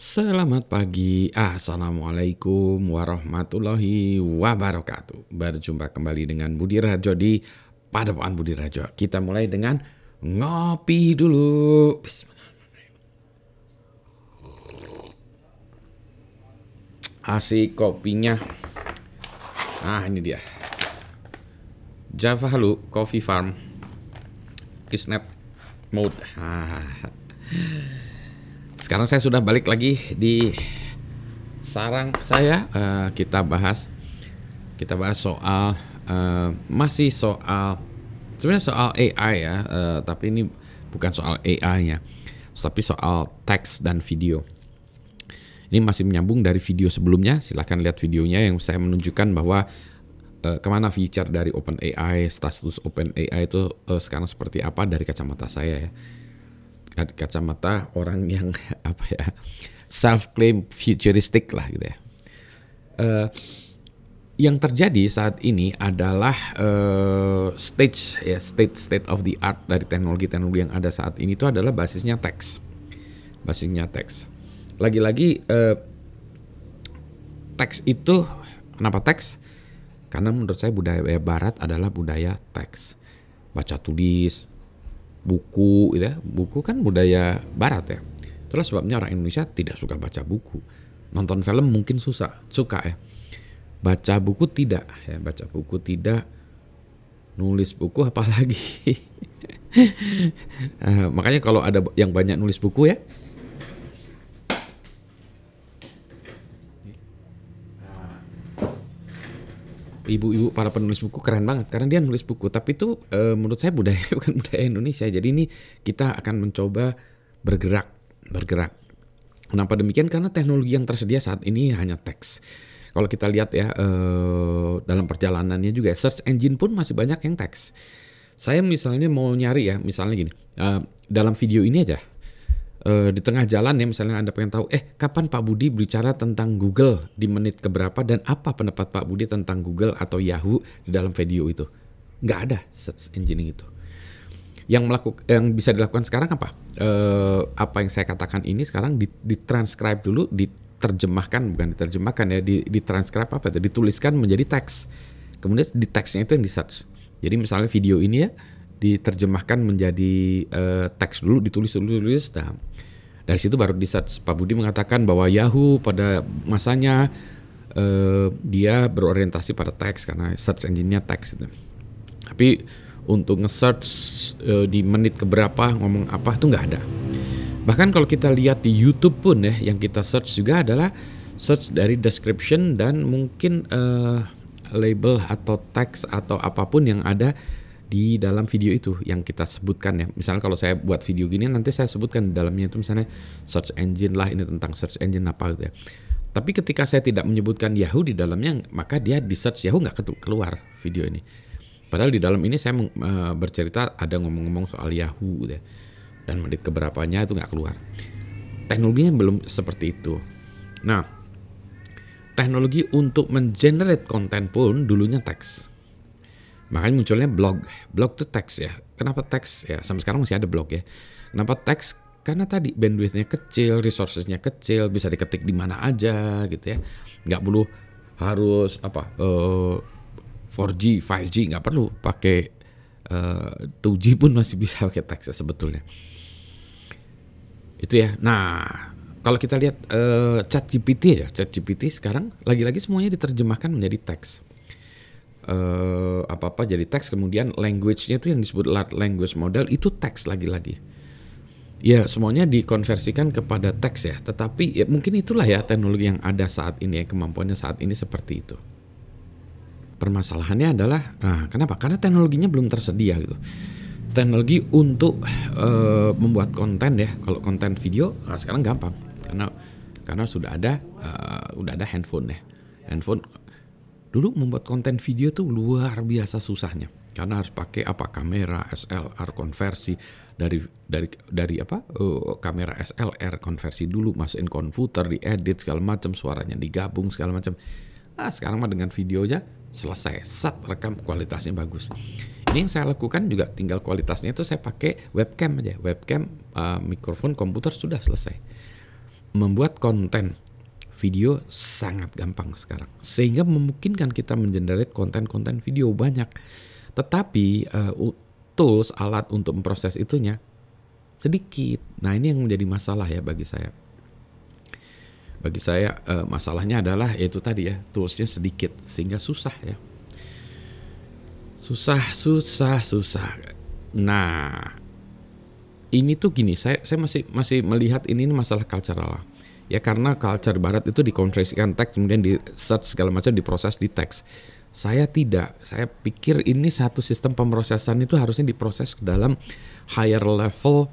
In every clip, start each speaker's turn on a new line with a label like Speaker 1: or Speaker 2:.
Speaker 1: Selamat pagi, Assalamualaikum warahmatullahi wabarakatuh Berjumpa kembali dengan Budi Rajo di Padepokan Budi Rajo Kita mulai dengan ngopi dulu Asik kopinya Nah ini dia Java Halu Coffee Farm Isnet Mode ah sekarang saya sudah balik lagi di sarang saya. Uh, kita bahas, kita bahas soal uh, masih soal sebenarnya soal AI ya, uh, tapi ini bukan soal AI-nya, tapi soal teks dan video. Ini masih menyambung dari video sebelumnya. Silahkan lihat videonya yang saya menunjukkan bahwa uh, kemana feature dari OpenAI, status OpenAI itu uh, sekarang seperti apa dari kacamata saya ya kacamata orang yang apa ya self claim futuristik lah gitu ya. Uh, yang terjadi saat ini adalah uh, stage ya state state of the art dari teknologi-teknologi yang ada saat ini itu adalah basisnya teks, basisnya teks. Lagi-lagi uh, teks itu kenapa teks? Karena menurut saya budaya barat adalah budaya teks, baca tulis, buku gitu ya. Buku kan budaya barat ya. Terus sebabnya orang Indonesia tidak suka baca buku. Nonton film mungkin susah, suka ya. Baca buku tidak, ya baca buku tidak. Nulis buku apalagi. uh, makanya kalau ada yang banyak nulis buku ya, ibu-ibu para penulis buku keren banget karena dia nulis buku tapi itu e, menurut saya budaya bukan budaya Indonesia jadi ini kita akan mencoba bergerak bergerak kenapa demikian karena teknologi yang tersedia saat ini hanya teks kalau kita lihat ya e, dalam perjalanannya juga search engine pun masih banyak yang teks saya misalnya mau nyari ya misalnya gini e, dalam video ini aja uh, di tengah jalan ya misalnya Anda pengen tahu eh kapan Pak Budi berbicara tentang Google di menit keberapa dan apa pendapat Pak Budi tentang Google atau Yahoo di dalam video itu. Nggak ada search engine itu. Yang melakukan yang bisa dilakukan sekarang apa? Uh, apa yang saya katakan ini sekarang ditranscribe dulu, diterjemahkan bukan diterjemahkan ya, ditranskrip apa itu? Dituliskan menjadi teks. Kemudian di teksnya itu yang di search. Jadi misalnya video ini ya diterjemahkan menjadi uh, teks dulu ditulis dulu tulis nah dari situ baru di search Pak Budi mengatakan bahwa Yahoo pada masanya uh, dia berorientasi pada teks karena search engine-nya teks gitu. tapi untuk nge-search uh, di menit keberapa ngomong apa itu nggak ada bahkan kalau kita lihat di YouTube pun ya yang kita search juga adalah search dari description dan mungkin uh, label atau teks atau apapun yang ada di dalam video itu yang kita sebutkan ya. Misalnya kalau saya buat video gini nanti saya sebutkan di dalamnya itu misalnya search engine lah ini tentang search engine apa gitu ya. Tapi ketika saya tidak menyebutkan Yahoo di dalamnya maka dia di search Yahoo nggak keluar video ini. Padahal di dalam ini saya eh, bercerita ada ngomong-ngomong soal Yahoo gitu ya. Dan menit keberapanya itu nggak keluar. Teknologinya belum seperti itu. Nah, teknologi untuk mengenerate konten pun dulunya teks. Makanya munculnya blog. Blog tuh teks ya. Kenapa teks? Ya sampai sekarang masih ada blog ya. Kenapa teks? Karena tadi bandwidthnya kecil, resourcesnya kecil, bisa diketik di mana aja gitu ya. Nggak perlu harus apa uh, 4G, 5G nggak perlu pakai uh, eh, 2G pun masih bisa pakai teks ya sebetulnya. Itu ya. Nah, kalau kita lihat uh, chat GPT ya, chat GPT sekarang lagi-lagi semuanya diterjemahkan menjadi teks uh, eh, apa apa jadi teks kemudian language-nya itu yang disebut language model itu teks lagi-lagi ya semuanya dikonversikan kepada teks ya tetapi ya, mungkin itulah ya teknologi yang ada saat ini ya kemampuannya saat ini seperti itu permasalahannya adalah nah, kenapa karena teknologinya belum tersedia gitu teknologi untuk uh, membuat konten ya kalau konten video nah sekarang gampang karena karena sudah ada uh, udah ada handphone ya handphone Dulu membuat konten video tuh luar biasa susahnya karena harus pakai apa kamera SLR konversi dari dari dari apa uh, kamera SLR konversi dulu masukin komputer diedit segala macam suaranya digabung segala macam. Nah sekarang mah dengan video aja selesai set rekam kualitasnya bagus. Ini yang saya lakukan juga tinggal kualitasnya itu saya pakai webcam aja webcam uh, mikrofon komputer sudah selesai membuat konten video sangat gampang sekarang. Sehingga memungkinkan kita mengenerate konten-konten video banyak. Tetapi uh, tools, alat untuk memproses itunya sedikit. Nah ini yang menjadi masalah ya bagi saya. Bagi saya uh, masalahnya adalah yaitu tadi ya toolsnya sedikit sehingga susah ya. Susah, susah, susah. Nah, ini tuh gini, saya saya masih masih melihat ini masalah cultural ya karena culture barat itu dikonversikan teks kemudian di search segala macam diproses di teks saya tidak saya pikir ini satu sistem pemrosesan itu harusnya diproses ke dalam higher level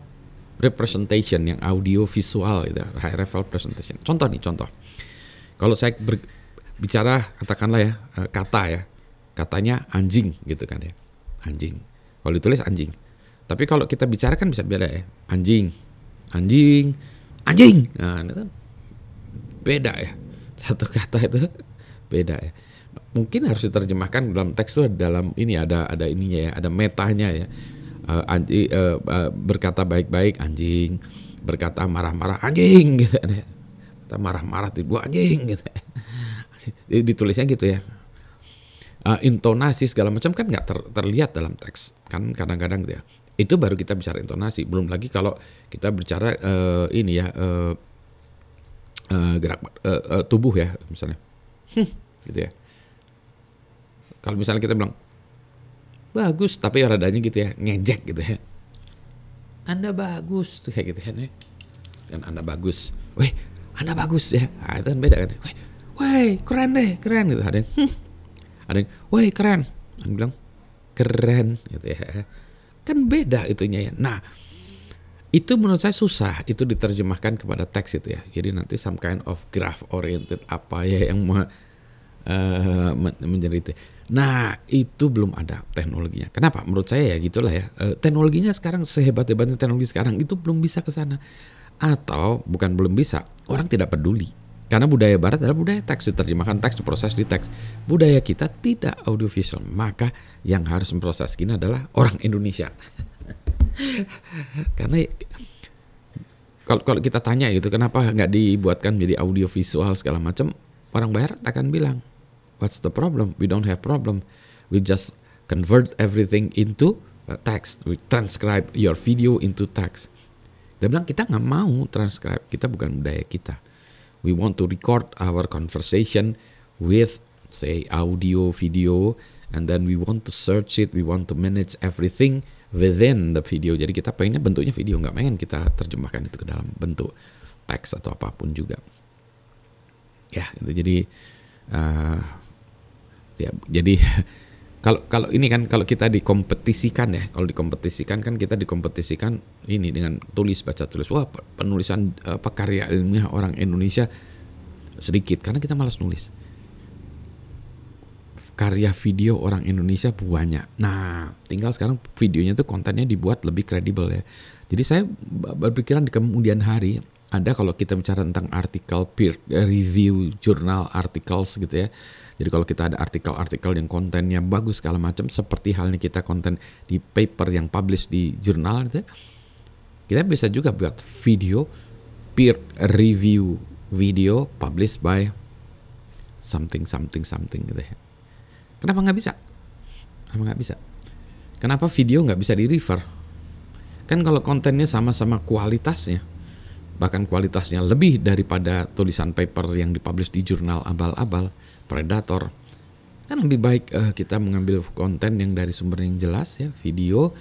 Speaker 1: representation yang audio visual gitu higher level presentation contoh nih contoh kalau saya ber, bicara katakanlah ya eh, kata ya katanya anjing gitu kan ya anjing kalau ditulis anjing tapi kalau kita bicara kan bisa beda ya anjing anjing anjing nah itu kan beda ya satu kata itu beda ya mungkin harus diterjemahkan dalam teks itu dalam ini ada ada ininya ya ada metanya ya uh, eh, anji, uh, eh, uh, eh, berkata baik-baik anjing berkata marah-marah anjing gitu kan ya kita marah-marah tiba anjing gitu ya. ditulisnya gitu ya uh, intonasi segala macam kan nggak ter, terlihat dalam teks kan kadang-kadang gitu ya itu baru kita bicara intonasi belum lagi kalau kita bicara uh, ini ya uh, uh, gerak uh, uh, tubuh ya misalnya hmm. gitu ya kalau misalnya kita bilang bagus tapi radanya gitu ya ngejek gitu ya anda bagus tuh kayak gitu kan ya dan anda bagus weh anda bagus ya nah, itu kan beda kan ya. weh weh keren deh keren gitu ada yang hm. ada yang weh keren anda bilang keren gitu ya kan beda itunya ya nah itu menurut saya susah itu diterjemahkan kepada teks itu ya jadi nanti some kind of graph oriented apa ya yang me, uh, menjadi itu nah itu belum ada teknologinya kenapa menurut saya ya gitulah ya uh, teknologinya sekarang sehebat hebatnya teknologi sekarang itu belum bisa ke sana atau bukan belum bisa orang tidak peduli karena budaya barat adalah budaya teks diterjemahkan teks diproses di teks budaya kita tidak audiovisual maka yang harus memproses ini adalah orang Indonesia karena kalau kalau kita tanya gitu kenapa nggak dibuatkan jadi audio visual segala macam orang barat akan bilang what's the problem we don't have problem we just convert everything into uh, text we transcribe your video into text dia bilang kita nggak mau transcribe kita bukan budaya kita we want to record our conversation with say audio video and then we want to search it, we want to manage everything within the video. Jadi kita pengennya bentuknya video, nggak pengen kita terjemahkan itu ke dalam bentuk teks atau apapun juga. Ya, itu jadi uh, ya jadi kalau kalau ini kan kalau kita dikompetisikan ya, kalau dikompetisikan kan kita dikompetisikan ini dengan tulis baca tulis. Wah, penulisan apa karya ilmiah orang Indonesia sedikit karena kita malas nulis karya video orang Indonesia banyak. Nah, tinggal sekarang videonya tuh kontennya dibuat lebih kredibel ya. Jadi saya berpikiran di kemudian hari ada kalau kita bicara tentang artikel peer eh, review jurnal articles gitu ya. Jadi kalau kita ada artikel-artikel yang kontennya bagus segala macam seperti halnya kita konten di paper yang publish di jurnal gitu ya. Kita bisa juga buat video peer review video published by something something something gitu ya. Kenapa nggak bisa? Kenapa nggak bisa? Kenapa video nggak bisa di refer? Kan kalau kontennya sama-sama kualitasnya, bahkan kualitasnya lebih daripada tulisan paper yang dipublish di jurnal abal-abal, predator, kan lebih baik uh, kita mengambil konten yang dari sumber yang jelas ya, video,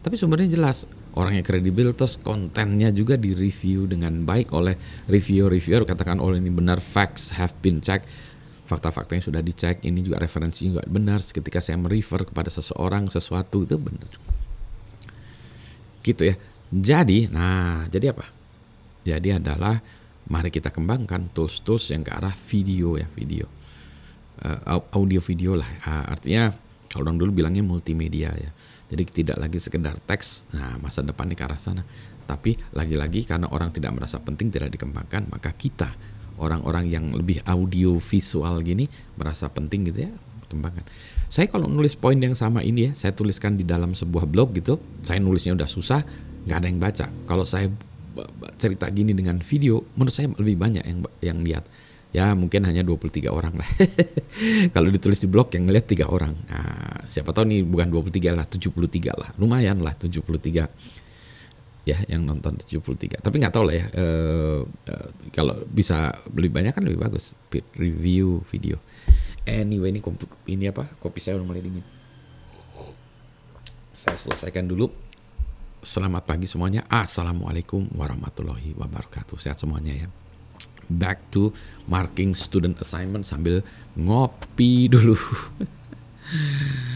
Speaker 1: tapi sumbernya jelas, orangnya kredibel, terus kontennya juga direview dengan baik oleh reviewer reviewer katakan oleh ini benar, facts have been checked, fakta-faktanya sudah dicek, ini juga referensinya juga benar. Ketika saya merefer kepada seseorang sesuatu itu benar. Gitu ya. Jadi, nah, jadi apa? Jadi adalah mari kita kembangkan tools-tools yang ke arah video ya, video. Uh, audio video lah. Uh, artinya kalau orang dulu bilangnya multimedia ya. Jadi tidak lagi sekedar teks. Nah, masa depannya ke arah sana. Tapi lagi-lagi karena orang tidak merasa penting tidak dikembangkan, maka kita orang-orang yang lebih audio visual gini merasa penting gitu ya kembangkan. Saya kalau nulis poin yang sama ini ya, saya tuliskan di dalam sebuah blog gitu, saya nulisnya udah susah, nggak ada yang baca. Kalau saya cerita gini dengan video, menurut saya lebih banyak yang yang lihat. Ya mungkin hanya 23 orang lah. kalau ditulis di blog yang ngeliat tiga orang. Nah, siapa tahu nih bukan 23 lah, 73 lah. Lumayan lah 73 ya yang nonton 73 tapi nggak tahu lah ya e, e, kalau bisa beli banyak kan lebih bagus review video anyway ini komput, ini apa kopi saya udah mulai dingin saya selesaikan dulu selamat pagi semuanya assalamualaikum warahmatullahi wabarakatuh sehat semuanya ya back to marking student assignment sambil ngopi dulu